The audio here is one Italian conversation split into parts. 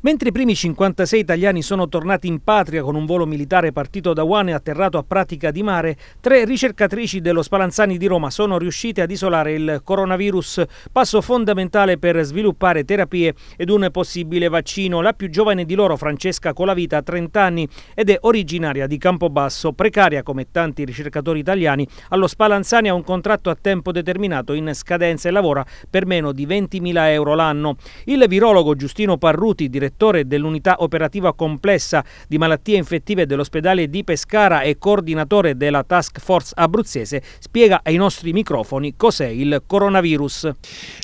Mentre i primi 56 italiani sono tornati in patria con un volo militare partito da Wuhan e atterrato a Pratica di Mare, tre ricercatrici dello Spalanzani di Roma sono riuscite ad isolare il coronavirus, passo fondamentale per sviluppare terapie ed un possibile vaccino. La più giovane di loro, Francesca Colavita, ha 30 anni ed è originaria di Campobasso, precaria come tanti ricercatori italiani. Allo Spalanzani ha un contratto a tempo determinato in scadenza e lavora per meno di 20.000 euro l'anno. Il virologo Giustino Parruti, direttore direttore dell'unità operativa complessa di malattie infettive dell'ospedale di Pescara e coordinatore della task force abruzzese, spiega ai nostri microfoni cos'è il coronavirus.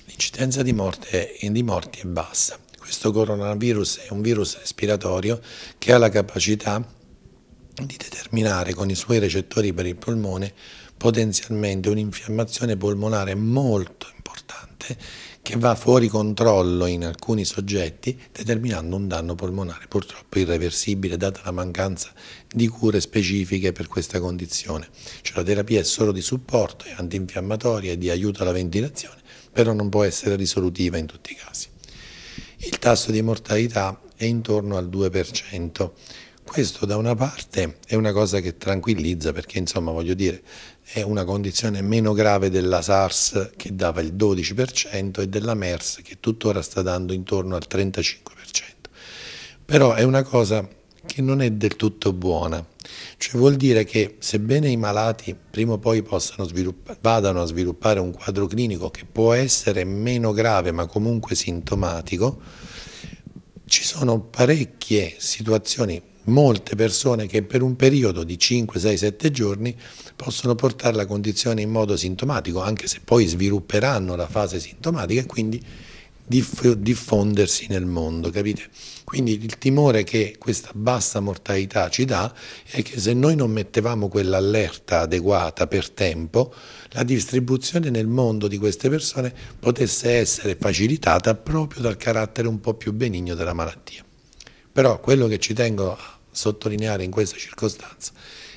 L'incidenza di, morte, di morti è bassa. Questo coronavirus è un virus respiratorio che ha la capacità di determinare con i suoi recettori per il polmone potenzialmente un'infiammazione polmonare molto importante che va fuori controllo in alcuni soggetti determinando un danno polmonare purtroppo irreversibile data la mancanza di cure specifiche per questa condizione. Cioè la terapia è solo di supporto, è antinfiammatoria e di aiuto alla ventilazione, però non può essere risolutiva in tutti i casi. Il tasso di mortalità è intorno al 2%, questo da una parte è una cosa che tranquillizza perché insomma voglio dire è una condizione meno grave della SARS che dava il 12% e della MERS che tuttora sta dando intorno al 35%. Però è una cosa che non è del tutto buona, cioè vuol dire che sebbene i malati prima o poi vadano a sviluppare un quadro clinico che può essere meno grave ma comunque sintomatico, ci sono parecchie situazioni, molte persone che per un periodo di 5, 6, 7 giorni possono portare la condizione in modo sintomatico, anche se poi svilupperanno la fase sintomatica e quindi diff diffondersi nel mondo, capite? Quindi il timore che questa bassa mortalità ci dà è che se noi non mettevamo quell'allerta adeguata per tempo, la distribuzione nel mondo di queste persone potesse essere facilitata proprio dal carattere un po' più benigno della malattia. Però quello che ci tengo a sottolineare in questa circostanza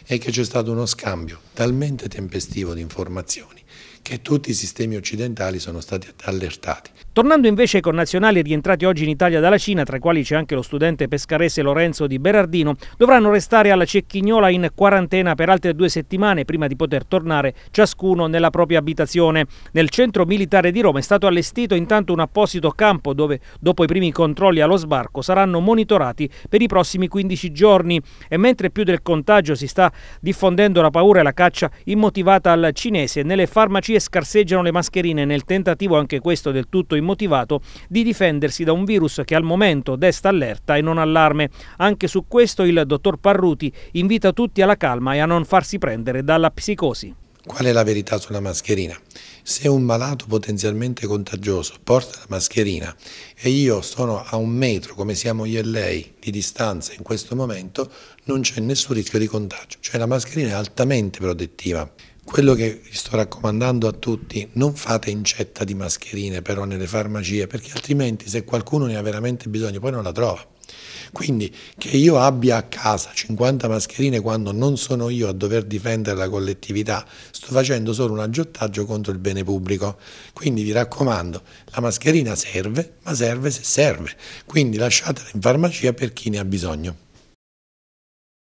è che c'è stato uno scambio talmente tempestivo di informazioni che tutti i sistemi occidentali sono stati allertati. Tornando invece con nazionali rientrati oggi in Italia dalla Cina, tra i quali c'è anche lo studente pescarese Lorenzo Di Berardino, dovranno restare alla Cecchignola in quarantena per altre due settimane prima di poter tornare ciascuno nella propria abitazione. Nel centro militare di Roma è stato allestito intanto un apposito campo dove, dopo i primi controlli allo sbarco, saranno monitorati per i prossimi 15 giorni. E mentre più del contagio si sta diffondendo la paura e la caccia immotivata al cinese, nelle farmacie scarseggiano le mascherine nel tentativo anche questo del tutto immotivata immotivato di difendersi da un virus che al momento desta allerta e non allarme. Anche su questo il dottor Parruti invita tutti alla calma e a non farsi prendere dalla psicosi. Qual è la verità sulla mascherina? Se un malato potenzialmente contagioso porta la mascherina e io sono a un metro, come siamo io e lei, di distanza in questo momento, non c'è nessun rischio di contagio. Cioè la mascherina è altamente protettiva. Quello che vi sto raccomandando a tutti, non fate incetta di mascherine però nelle farmacie, perché altrimenti se qualcuno ne ha veramente bisogno poi non la trova. Quindi che io abbia a casa 50 mascherine quando non sono io a dover difendere la collettività, sto facendo solo un aggiottaggio contro il bene pubblico. Quindi vi raccomando, la mascherina serve, ma serve se serve. Quindi lasciatela in farmacia per chi ne ha bisogno.